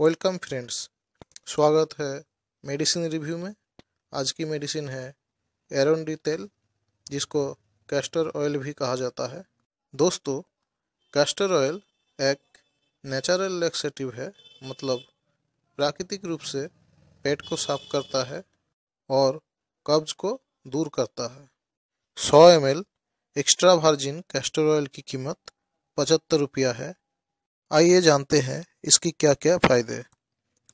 welcome friends स्वागत है medicine review में आज की मेडिसिन है एरोंडी तेल जिसको कैस्टर ऑयल भी कहा जाता है दोस्तों कैस्टर ऑयल एक नेचुरल लैक्सेटिव है मतलब प्राकृतिक रूप से पेट को साफ करता है और कब्ज को दूर करता है 100 M extra virgin castor oil की कीमत पचहत्तर रुपया है आइए जानते हैं इसके क्या क्या फ़ायदे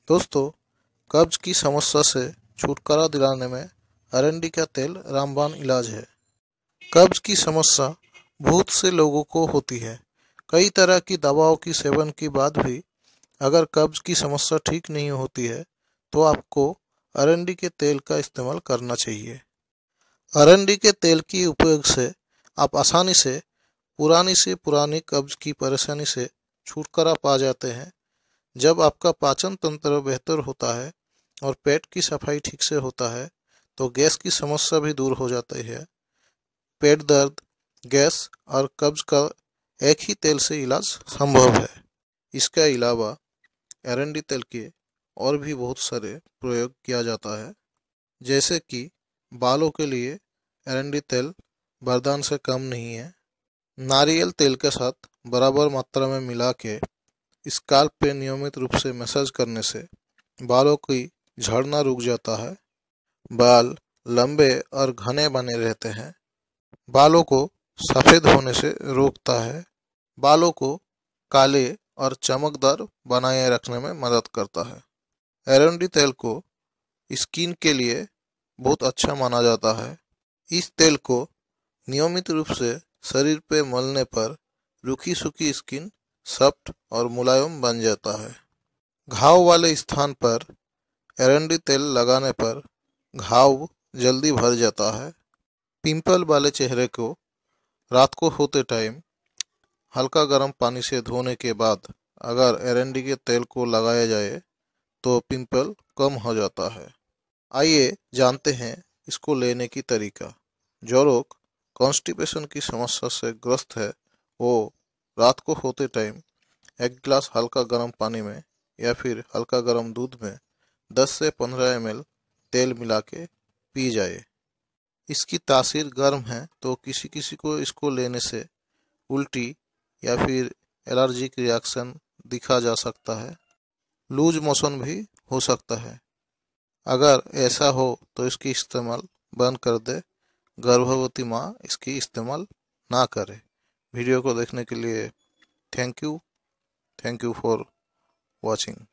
दोस्तों कब्ज की समस्या से छुटकारा दिलाने में अरंडी का तेल रामबान इलाज है कब्ज की समस्या बहुत से लोगों को होती है कई तरह की दवाओं की सेवन के बाद भी अगर कब्ज की समस्या ठीक नहीं होती है तो आपको अरंडी के तेल का इस्तेमाल करना चाहिए अरंडी के तेल के उपयोग से आप आसानी से पुरानी से पुरानी कब्ज की परेशानी से छुटकारा पा जाते हैं जब आपका पाचन तंत्र बेहतर होता है और पेट की सफाई ठीक से होता है तो गैस की समस्या भी दूर हो जाती है पेट दर्द गैस और कब्ज का एक ही तेल से इलाज संभव है इसके अलावा एरंडी तेल के और भी बहुत सारे प्रयोग किया जाता है जैसे कि बालों के लिए एरेंडी तेल वरदान से कम नहीं है नारियल तेल के साथ बराबर मात्रा में मिला के स्काल्प पे नियमित रूप से मसाज करने से बालों की झड़ना रुक जाता है बाल लंबे और घने बने रहते हैं बालों को सफ़ेद होने से रोकता है बालों को काले और चमकदार बनाए रखने में मदद करता है एरंडी तेल को स्किन के लिए बहुत अच्छा माना जाता है इस तेल को नियमित रूप से शरीर पे मलने पर रुखी सूखी स्किन सॉफ्ट और मुलायम बन जाता है घाव वाले स्थान पर एरंडी तेल लगाने पर घाव जल्दी भर जाता है पिंपल वाले चेहरे को रात को होते टाइम हल्का गर्म पानी से धोने के बाद अगर एरंडी के तेल को लगाया जाए तो पिंपल कम हो जाता है आइए जानते हैं इसको लेने की तरीका जो लोग कॉन्स्टिपेशन की समस्या से ग्रस्त है वो रात को होते टाइम एक गिलास हल्का गर्म पानी में या फिर हल्का गर्म दूध में 10 से 15 एम तेल मिला के पी जाए इसकी तासीर गर्म है तो किसी किसी को इसको लेने से उल्टी या फिर एलर्जिक रिएक्शन दिखा जा सकता है लूज मोशन भी हो सकता है अगर ऐसा हो तो इसकी इस्तेमाल बंद कर दे गर्भवती माँ इसकी इस्तेमाल ना करे वीडियो को देखने के लिए thank you thank you for watching